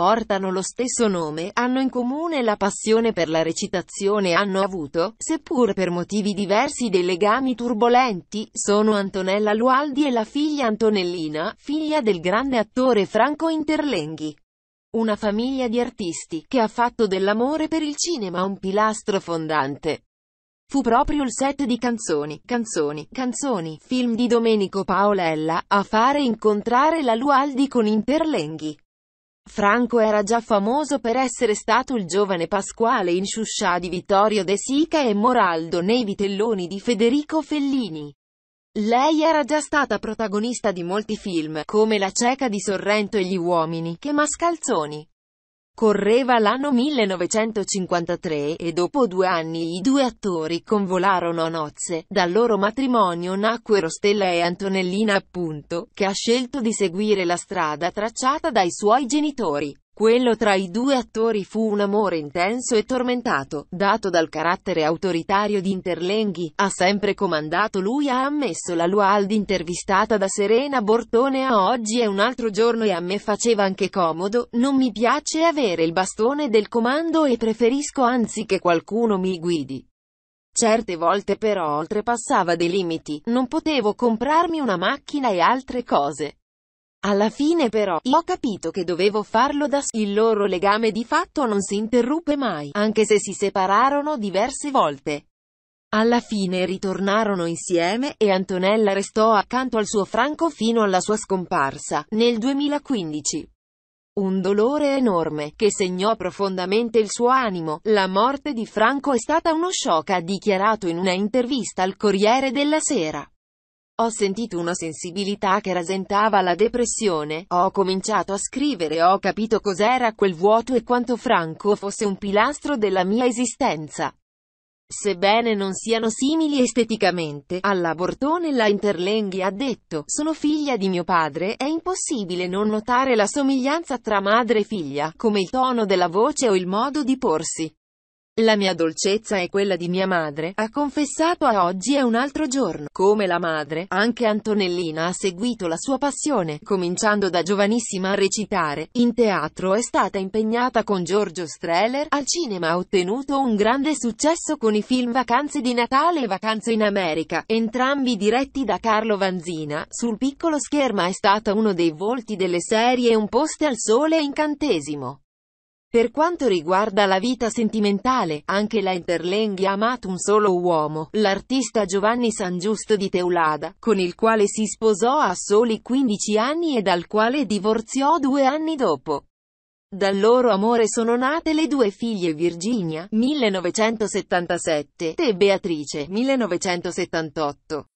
portano lo stesso nome, hanno in comune la passione per la recitazione, hanno avuto, seppur per motivi diversi dei legami turbolenti, sono Antonella Lualdi e la figlia Antonellina, figlia del grande attore Franco Interlenghi. Una famiglia di artisti, che ha fatto dell'amore per il cinema un pilastro fondante fu proprio il set di canzoni, canzoni, canzoni, film di Domenico Paolella, a fare incontrare la Lualdi con Interlenghi. Franco era già famoso per essere stato il giovane Pasquale in Sciuscià di Vittorio De Sica e Moraldo nei Vitelloni di Federico Fellini. Lei era già stata protagonista di molti film, come La cieca di Sorrento e Gli uomini, che Mascalzoni. Correva l'anno 1953 e dopo due anni i due attori convolarono a nozze. Dal loro matrimonio nacquero Stella e Antonellina appunto, che ha scelto di seguire la strada tracciata dai suoi genitori. Quello tra i due attori fu un amore intenso e tormentato, dato dal carattere autoritario di Interlenghi, ha sempre comandato lui ha ammesso la Lualdi intervistata da Serena Bortone a oggi è un altro giorno e a me faceva anche comodo, non mi piace avere il bastone del comando e preferisco anzi che qualcuno mi guidi. Certe volte però oltrepassava dei limiti, non potevo comprarmi una macchina e altre cose. Alla fine però, ho capito che dovevo farlo da s- Il loro legame di fatto non si interruppe mai, anche se si separarono diverse volte. Alla fine ritornarono insieme, e Antonella restò accanto al suo Franco fino alla sua scomparsa, nel 2015. Un dolore enorme, che segnò profondamente il suo animo. La morte di Franco è stata uno shock, ha dichiarato in una intervista al Corriere della Sera. Ho sentito una sensibilità che rasentava la depressione, ho cominciato a scrivere, e ho capito cos'era quel vuoto e quanto Franco fosse un pilastro della mia esistenza. Sebbene non siano simili esteticamente, alla Bortone la Interlenghi ha detto, sono figlia di mio padre, è impossibile non notare la somiglianza tra madre e figlia, come il tono della voce o il modo di porsi. La mia dolcezza è quella di mia madre, ha confessato a oggi è un altro giorno. Come la madre, anche Antonellina ha seguito la sua passione, cominciando da giovanissima a recitare. In teatro è stata impegnata con Giorgio Streller, al cinema ha ottenuto un grande successo con i film Vacanze di Natale e Vacanze in America, entrambi diretti da Carlo Vanzina. Sul piccolo schermo è stata uno dei volti delle serie Un poste al sole e incantesimo. Per quanto riguarda la vita sentimentale, anche la Interlenghi ha amato un solo uomo, l'artista Giovanni Sangiusto di Teulada, con il quale si sposò a soli 15 anni e dal quale divorziò due anni dopo. Dal loro amore sono nate le due figlie Virginia, 1977, e Beatrice, 1978.